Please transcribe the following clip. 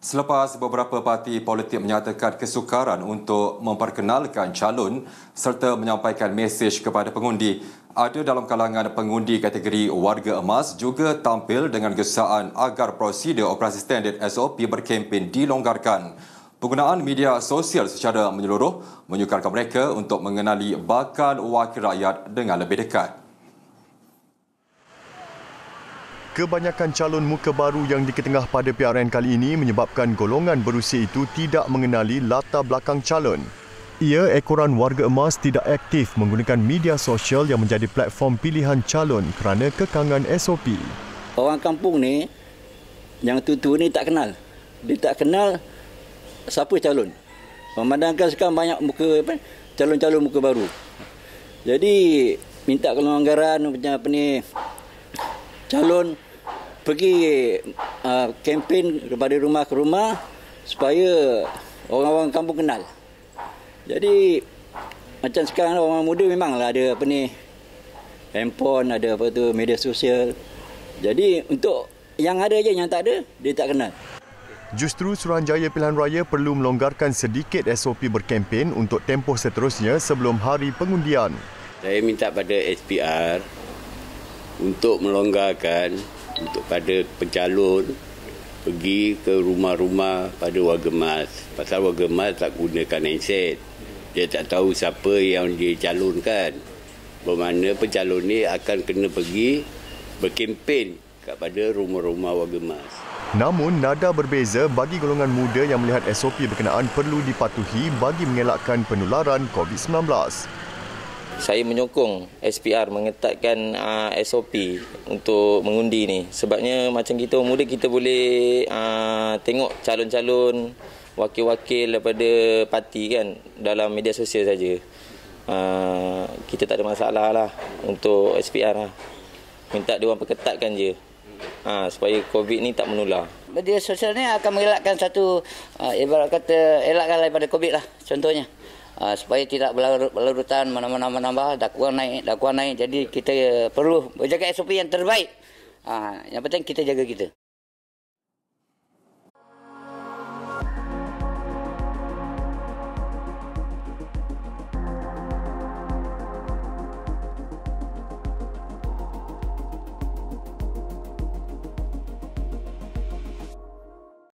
Selepas beberapa parti politik menyatakan kesukaran untuk memperkenalkan calon serta menyampaikan mesej kepada pengundi, ada dalam kalangan pengundi kategori warga emas juga tampil dengan gesaan agar prosedur operasi standard SOP berkempen dilonggarkan. Penggunaan media sosial secara menyeluruh menyukarkan mereka untuk mengenali bakal wakil rakyat dengan lebih dekat. Kebanyakan calon muka baru yang diketengah pada PRN kali ini menyebabkan golongan berusia itu tidak mengenali latar belakang calon. Ia ekoran warga emas tidak aktif menggunakan media sosial yang menjadi platform pilihan calon kerana kekangan SOP. Orang kampung ni yang tua-tua ni tak kenal. Dia tak kenal siapa calon. Memandangkan sekarang banyak muka apa, calon-calon muka baru. Jadi minta kelonggaran punya apa ni calon pergi uh, kempen daripada rumah ke rumah supaya orang-orang kampung kenal. Jadi macam sekarang orang muda memanglah ada apa ni handphone, ada apa tu media sosial. Jadi untuk yang ada je yang tak ada dia tak kenal. Justru Suruhanjaya Pilihan Raya perlu melonggarkan sedikit SOP berkempen untuk tempoh seterusnya sebelum hari pengundian. Saya minta pada SPR untuk melonggarkan untuk pada pencalon pergi ke rumah-rumah pada warga emas. Pasal warga emas tak gunakan handset. Dia tak tahu siapa yang dia calonkan. Bermakna pencalon ni akan kena pergi berkempen kepada rumah-rumah warga emas. Namun, nada berbeza bagi golongan muda yang melihat SOP berkenaan perlu dipatuhi bagi mengelakkan penularan COVID-19 saya menyokong SPR mengetatkan uh, ah, SOP untuk mengundi ni sebabnya macam kita muda kita boleh uh, tengok calon-calon wakil-wakil daripada parti kan dalam media sosial saja. Uh, kita tak ada masalah lah untuk SPR lah. Minta dia orang perketatkan je. Ha, supaya COVID ni tak menular. Media sosial ni akan mengelakkan satu uh, ibarat kata elakkan daripada COVID lah contohnya uh, supaya tidak berlarutan mana-mana menambah dakwah naik dakwah naik jadi kita perlu menjaga SOP yang terbaik uh, yang penting kita jaga kita